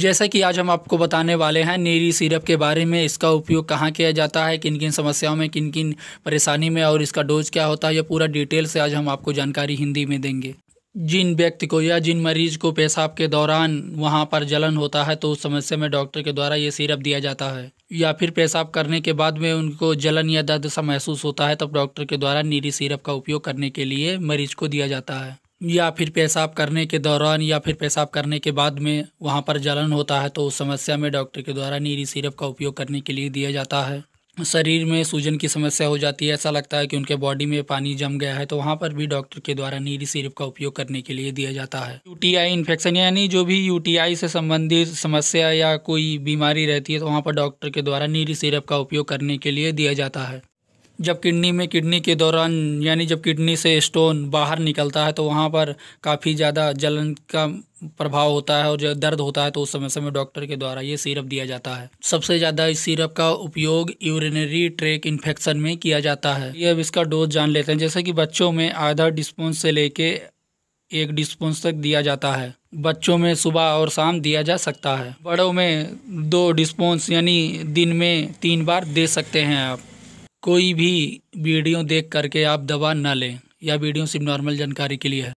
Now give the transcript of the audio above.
जैसा कि आज हम आपको बताने वाले हैं नीरी सिरप के बारे में इसका उपयोग कहाँ किया जाता है किन किन समस्याओं में किन किन परेशानी में और इसका डोज क्या होता है यह पूरा डिटेल से आज हम आपको जानकारी हिंदी में देंगे जिन व्यक्ति को या जिन मरीज को पेशाब के दौरान वहाँ पर जलन होता है तो उस समस्या में डॉक्टर के द्वारा ये सिरप दिया जाता है या फिर पेशाब करने के बाद में उनको जलन या दर्द सा महसूस होता है तब डॉक्टर के द्वारा नीरी सिरप का उपयोग करने के लिए मरीज को दिया जाता है या फिर पेशाब करने के दौरान या फिर पेशाब करने के बाद में वहाँ पर जलन होता है तो उस समस्या में डॉक्टर के द्वारा नीरी सिरप का उपयोग करने के लिए दिया जाता है शरीर में सूजन की समस्या हो जाती है ऐसा लगता है कि उनके बॉडी में पानी जम गया है तो वहाँ पर भी डॉक्टर के द्वारा नीरी सिरप का उपयोग करने के लिए दिया जाता है यू इन्फेक्शन यानी जो भी यू से संबंधित समस्या या कोई बीमारी रहती है तो वहाँ पर डॉक्टर के द्वारा नीरी सिरप का उपयोग करने के लिए दिया जाता है जब किडनी में किडनी के दौरान यानी जब किडनी से स्टोन बाहर निकलता है तो वहाँ पर काफ़ी ज़्यादा जलन का प्रभाव होता है और जब दर्द होता है तो उस समय समय डॉक्टर के द्वारा ये सिरप दिया जाता है सबसे ज़्यादा इस सिरप का उपयोग यूरिनरी ट्रैक इन्फेक्शन में किया जाता है ये अब इसका डोज जान लेते हैं जैसे कि बच्चों में आधा डिस्पोंस से लेके एक डिस्पोंस तक दिया जाता है बच्चों में सुबह और शाम दिया जा सकता है बड़ों में दो डिस्पोन्स यानी दिन में तीन बार दे सकते हैं आप कोई भी वीडियो देख करके आप दवा ना लें यह वीडियो सिर्फ नॉर्मल जानकारी के लिए है